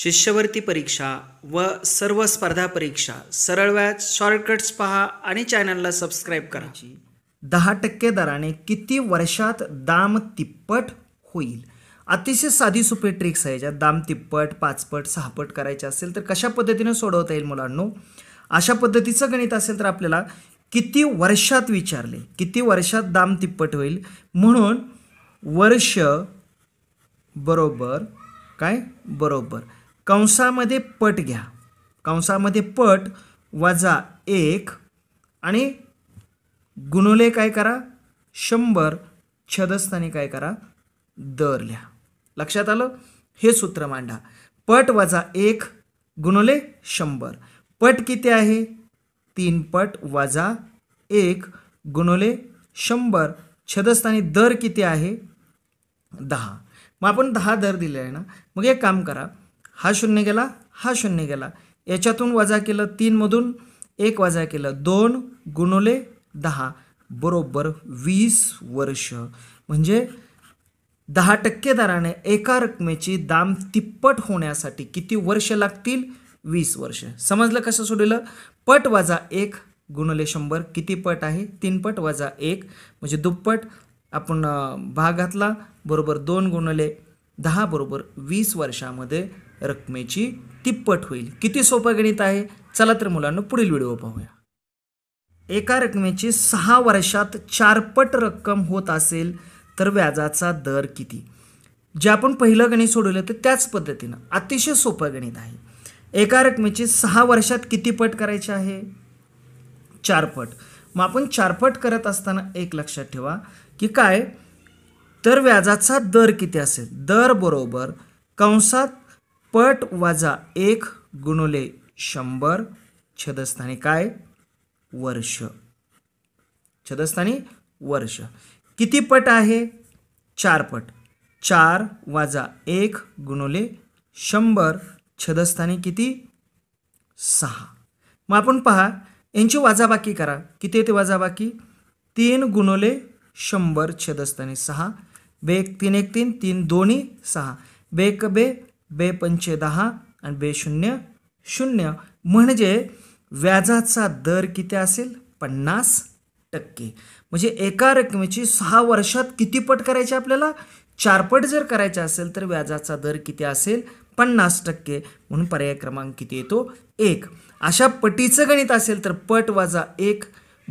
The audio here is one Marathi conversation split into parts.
शिष्यवर्ती परीक्षा व सर्व स्पर्धा परीक्षा सरळ व्याज शॉर्टकट्स पहा आणि चॅनलला सबस्क्राईब करायची दहा टक्के दराने किती वर्षात दाम तिप्पट होईल अतिशय साधी सोपी ट्रिक्स आहे ज्यात दाम तिप्पट पाचपट सहापट करायचे असेल तर कशा पद्धतीने सोडवता येईल मुलांनो अशा पद्धतीचं गणित असेल तर आपल्याला किती वर्षात विचारले किती वर्षात दाम तिप्पट होईल म्हणून वर्ष बरोबर काय बरोबर कंसामध्ये पट घ्या कंसामध्ये पट वजा एक आणि गुणोले काय करा शंभर छदस्थानी काय करा दर लिहा लक्षात आलं हे सूत्र मांडा पट वजा एक गुणोले शंभर पट किती आहे तीन पट वजा एक गुणोले शंभर छदस्थानी दर किती आहे दहा मग आपण दहा दर दिले आहे ना मग एक काम करा हा शून्य गेला हा शून्य गेला याच्यातून वजा केलं तीनमधून एक वजा केलं दोन गुणले दहा बरोबर वीस वर्ष म्हणजे दहा टक्के दराने एका रकमेची दाम तिप्पट होण्यासाठी किती वर्ष लागतील वीस वर्ष समजलं कसं सोडलं पट वजा एक गुणले शंभर किती पट आहे तीन पट वजा एक म्हणजे दुप्पट आपण भाग घातला बरोबर दोन गुणले दहा बरोबर वीस वर्षामध्ये रकमेची तिप्पट होईल किती सोपं गणित आहे चला तर मुलांना पुढील व्हिडिओ पाहूया एका रकमेची सहा वर्षात चारपट रक्कम होत असेल तर व्याजाचा दर किती जे आपण पहिलं गणित सोडवलं तर त्याच पद्धतीनं अतिशय सोपं गणित आहे एका रकमेची सहा वर्षात किती पट करायचे आहे चारपट मग आपण चारपट करत असताना एक लक्षात ठेवा की काय तर व्याजाचा दर किती असेल दर बरोबर कंसात पट वजा एक गुणोले शंभर छदस्थानी काय वर्ष छदस्थानी वर्ष किती पट आहे चार पट चार वाजा एक गुणोले शंभर छदस्थानी किती सहा मग आपण पहा यांची वाजाबाकी करा किती येते वाजाबाकी तीन गुणोले शंभर छदस्थानी सहा बे एक तीन एक तीन तीन दोन्ही सहा बे एक बे बे पंचे दहा आणि बे शून्य शून्य म्हणजे व्याजाचा दर किती असेल पन्नास टक्के म्हणजे एका रकमेची सहा वर्षात किती पट करायची आपल्याला चारपट जर करायचे असेल तर व्याजाचा दर किती असेल पन्नास टक्के म्हणून पर्याय क्रमांक किती येतो एक अशा पटीचं गणित असेल तर पट वाजा एक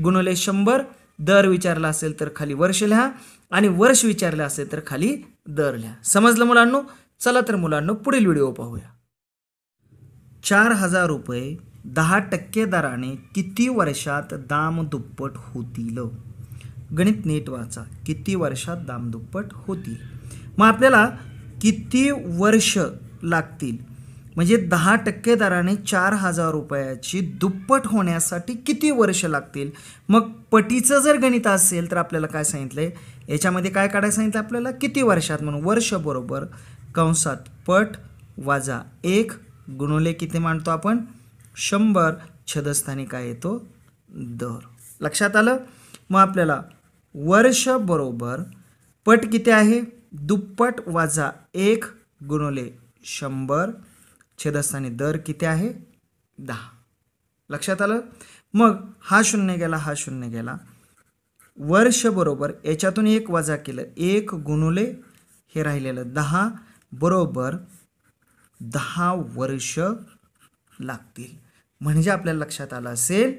गुणले शंभर दर विचारला असेल तर खाली वर्ष लिहा आणि वर्ष विचारलं असेल तर खाली दर लिहा समजलं मुलांनो चला तर मुलांना पुढील व्हिडिओ पाहूया चार हजार रुपये दहा टक्के दराने किती वर्षात दाम दुप्पट होतील गणित नीट वाचा किती वर्षात दाम दुप्पट होतील मग आपल्याला किती वर्ष लागतील म्हणजे दहा टक्के दराने चार हजार रुपयाची दुप्पट होण्यासाठी किती वर्ष लागतील मग पटीचं जर गणित असेल तर आपल्याला काय सांगितलं आहे याच्यामध्ये काय काढायला सांगितलं आपल्याला किती वर्षात म्हणून वर्ष बरोबर कंसात पट वाजा एक गुणोले किती मांडतो आपण शंभर छदस्थानी काय येतो दर लक्षात आलं मग आपल्याला वर्ष बरोबर पट किती आहे दुप्पट वाजा एक गुणोले शंभर छेदस्थानी दर किती आहे दहा लक्षात आलं मग हा शून्य गेला हा शून्य गेला वर्ष बरोबर याच्यातून एक वजा केलं एक गुणोले हे राहिलेलं दहा बरोबर दहा वर्ष लागतील म्हणजे आपल्याला लक्षात आलं असेल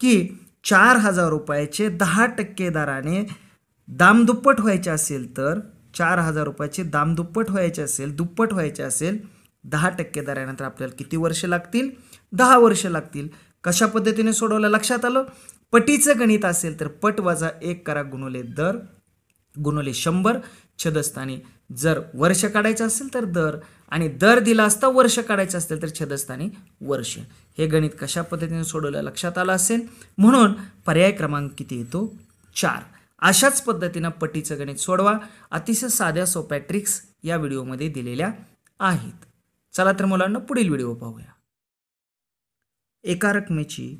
की चार हजार रुपयाचे दहा टक्के दराने दामदुप्पट व्हायचे असेल तर चार हजार रुपयाचे दाम दुप्पट व्हायचे असेल दुप्पट व्हायचे असेल दहा टक्के दरानंतर आपल्याला किती वर्ष लागतील दहा वर्ष लागतील कशा पद्धतीने सोडवलं लक्षात आलं पटीचं गणित असेल तर पट वजा एक करा गुणवले दर गुणले शंभर छदस्थानी जर वर्ष काढायचं असेल तर दर आणि दर दिला असता वर्ष काढायचं असेल तर छदस्थानी वर्ष हे गणित कशा पद्धतीने सोडवलं लक्षात आलं असेल म्हणून पर्याय क्रमांक किती येतो चार अशाच पद्धतीनं पटीचं गणित सोडवा अतिशय साध्या सोप्या ट्रिक्स या व्हिडिओमध्ये दिलेल्या आहेत चला तर मुलांना पुढील व्हिडिओ पाहूया एका रकमेची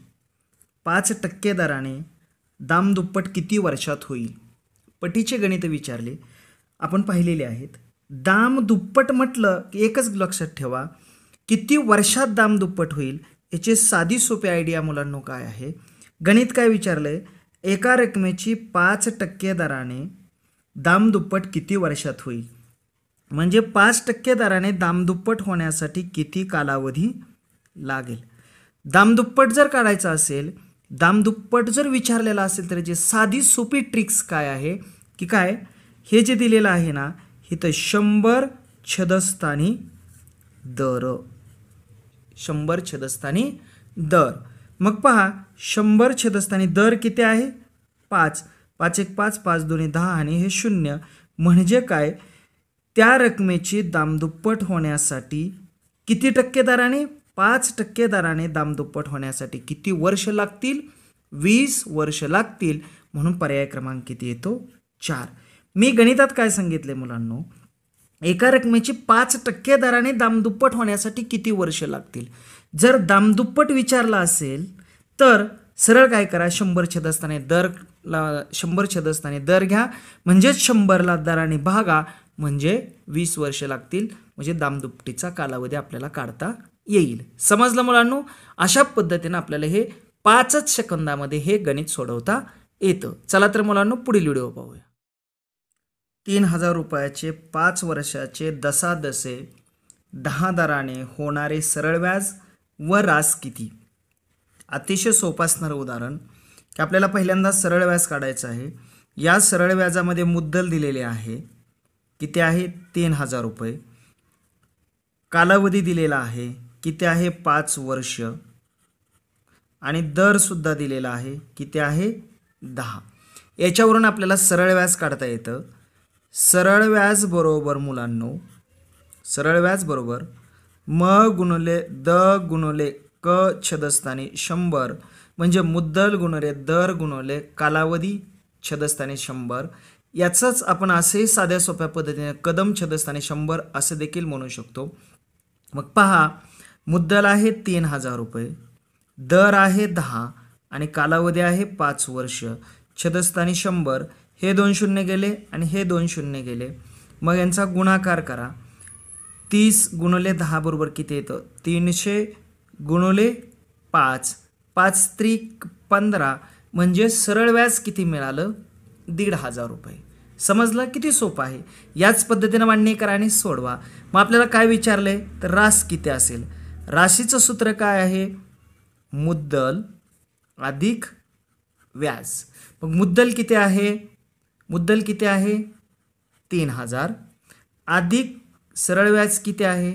पाच टक्के दराने दुप्पट किती वर्षात होईल पटीचे गणित विचारले आपण पाहिलेले आहेत दाम दुप्पट म्हटलं की एकच लक्षात ठेवा किती वर्षात दाम दुप्पट होईल याचे साधी सोपे आयडिया मुलांनो काय आहे गणित काय विचारलं आहे एका रकमेची पाच टक्के दराने दाम दुप्पट किती वर्षात होईल म्हणजे पाच टक्के दराने दामदुप्पट होण्यासाठी किती कालावधी लागेल दामदुप्पट जर काढायचा असेल दामदुप्पट जर विचारलेला असेल तर जे साधी सोपी ट्रिक्स काय आहे की काय हे जे दिलेलं आहे ना इथं तर शंभर छदस्थानी दर शंभर छदस्थानी दर मग पहा शंभर छदस्थानी दर किती आहे पाच पाच एक पाच पाच दोन्ही दहा आणि हे शून्य म्हणजे काय त्या रकमेची दामदुप्पट होण्यासाठी किती टक्के दराने पाच टक्के दराने दामदुप्पट होण्यासाठी किती वर्ष लागतील वीस वर्ष लागतील म्हणून पर्याय क्रमांक किती येतो चार मी गणितात काय सांगितले मुलांनो एका रकमेची पाच टक्के दराने दामदुप्पट होण्यासाठी किती वर्ष लागतील जर दामदुप्पट विचारला असेल तर सरळ काय करा शंभर छेदस्थाने ला शंभर छेदस्थाने दर घ्या म्हणजेच शंभरला दराने भागा म्हणजे वीस वर्ष लागतील म्हणजे दामदुपटीचा कालावधी आपल्याला काढता येईल समजलं मुलांनो अशा पद्धतीनं आपल्याला हे पाचच सेकंदामध्ये हे गणित सोडवता येतं चला तर मुलांनो पुढील व्हिडिओ पाहूया तीन हजार रुपयाचे पाच वर्षाचे दसादसे दहा दराने होणारे सरळ व्याज व रास किती अतिशय सोपं असणारं उदाहरण की आपल्याला पहिल्यांदा सरळ व्याज काढायचं आहे या सरळ व्याजामध्ये मुद्दल दिलेले आहे किती आहे तीन हजार रुपये कालावधी दिलेला आहे किती आहे पाच वर्ष आणि दरसुद्धा दिलेला आहे किती आहे दहा याच्यावरून आपल्याला सरळ व्याज काढता येतं सरळ व्याज बरोबर मुलांनो सरळ व्याज बरोबर म गुणले द गुणले क छदस्थानी शंभर म्हणजे मुद्दल गुणले दर गुणले कालावधी छदस्थानी शंभर याचंच आपण असे साध्या सोप्या पद्धतीने कदम छदस्थानी शंभर असे देखील म्हणू शकतो मग पहा मुद्दल आहे तीन हजार रुपये दर आहे दहा आणि कालावधी आहे पाच वर्ष छदस्थानी शंभर हे दोन शून्य गेले आणि हे दोन शून्य गेले मग यांचा गुणाकार करा तीस गुणले दहा बरोबर किती येतं तीनशे गुणले पाच पाच त्रिक पंधरा म्हणजे सरळ व्याज किती मिळालं दीड हजार रुपये समजलं किती सोपं आहे याच पद्धतीनं मांडणी करा आणि सोडवा मग आपल्याला काय विचारले तर रास किती असेल राशीचं सूत्र काय आहे मुद्दल अधिक व्याज मग मुद्दल किती आहे मुद्दल किती आहे तीन हजार अधिक सरळ व्याज किती आहे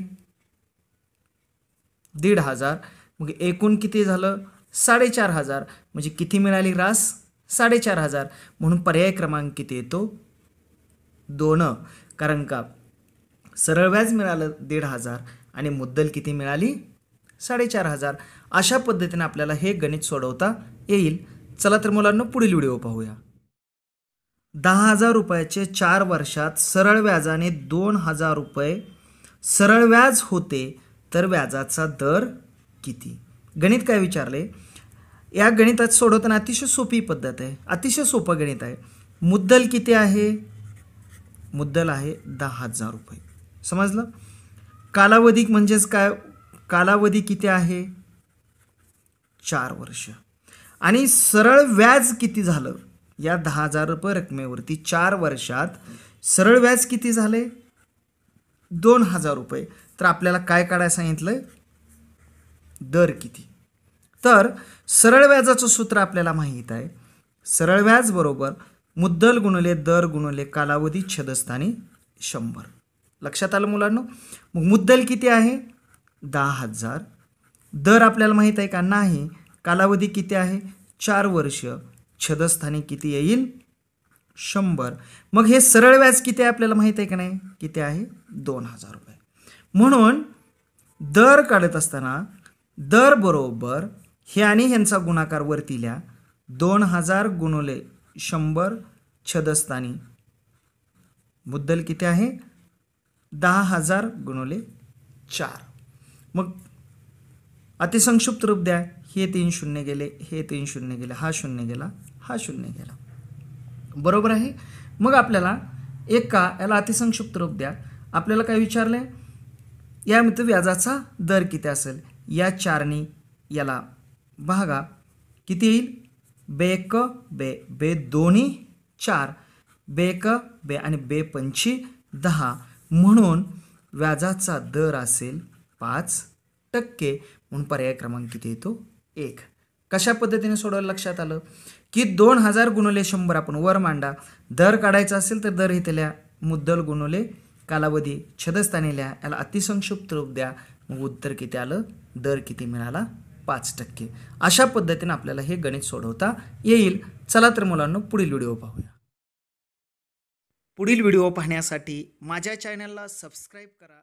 दीड हजार मग एकूण किती झालं साडेचार हजार म्हणजे किती मिळाली रास साडेचार हजार म्हणून पर्याय क्रमांक किती येतो दोन कारण का सरळ व्याज मिळालं दीड हजार आणि मुद्दल किती मिळाली साडेचार हजार अशा पद्धतीने आपल्याला हे गणित सोडवता येईल चला तर मुलांना पुढील व्हिडिओ पाहूया दहा हजार रुपयाचे चार वर्षात सरळ व्याजाने दोन हजार रुपये सरळ व्याज होते तर व्याजाचा दर किती गणित काय विचारले या गणितात सोडवताना अतिशय सोपी पद्धत आहे अतिशय सोपं गणित आहे मुद्दल किती आहे मुद्दल आहे दहा हजार रुपये समजलं कालावधी म्हणजेच काय कालावधी किती आहे चार वर्ष आणि सरळ व्याज किती झालं या दहा हजार रुपये रकमेवरती चार वर्षात सरळ व्याज किती झाले दोन हजार रुपये तर आपल्याला काय काढायला सांगितलं दर किती तर सरळ व्याजाचं सूत्र आपल्याला माहीत आहे सरळ व्याज बरोबर मुद्दल गुणले दर गुणले कालावधी छदस्थानी शंभर लक्षात आलं मुलांनो मग मुद्दल किती आहे दहा हजार दर आपल्याला माहीत आहे का नाही कालावधी किती आहे चार वर्ष छदस्थानी किती येईल शंभर मग हे सरळ व्याज किती आहे आपल्याला माहीत आहे का नाही किती आहे दोन हजार रुपये म्हणून दर काढत असताना दर बरोबर हे आणि ह्यांचा गुणाकार वरती लिहा दोन हजार गुणले शंभर छदस्थानी मुद्दल किती आहे दहा हजार गुणवले चार मग अतिसंक्षिप्त रूप द्या हे तीन शून्य गेले हे तीन शून्य गेले हा शून्य गेला हा शून्य गेला बरोबर आहे मग आपल्याला एक का याला अतिसंक्षिप्त रूप द्या आपल्याला काय विचारलं आहे या मित्र व्याजाचा दर किती असेल या चारनी याला भागा किती येईल बे क बे बे दोन्ही चार बे क बे आणि बे पंची दहा म्हणून व्याजाचा दर असेल पाच टक्के म्हणून पर्याय क्रमांक किती येतो एक कशा पद्धतीने सोडवायला लक्षात आलं की दोन हजार गुणवले शंभर आपण वर मांडा दर काढायचा असेल तर दर घेतल्या मुद्दल गुणले कालावधी छदस्थाने लिहा याला अतिसंक्षिप्त रूप द्या मग उत्तर किती आलं दर किती मिळाला पाच टक्के अशा पद्धतीने आपल्याला हे गणित सोडवता येईल चला तर मुलांना पुढील व्हिडिओ पाहूया पुढील व्हिडिओ पाहण्यासाठी माझ्या चॅनलला सबस्क्राईब करा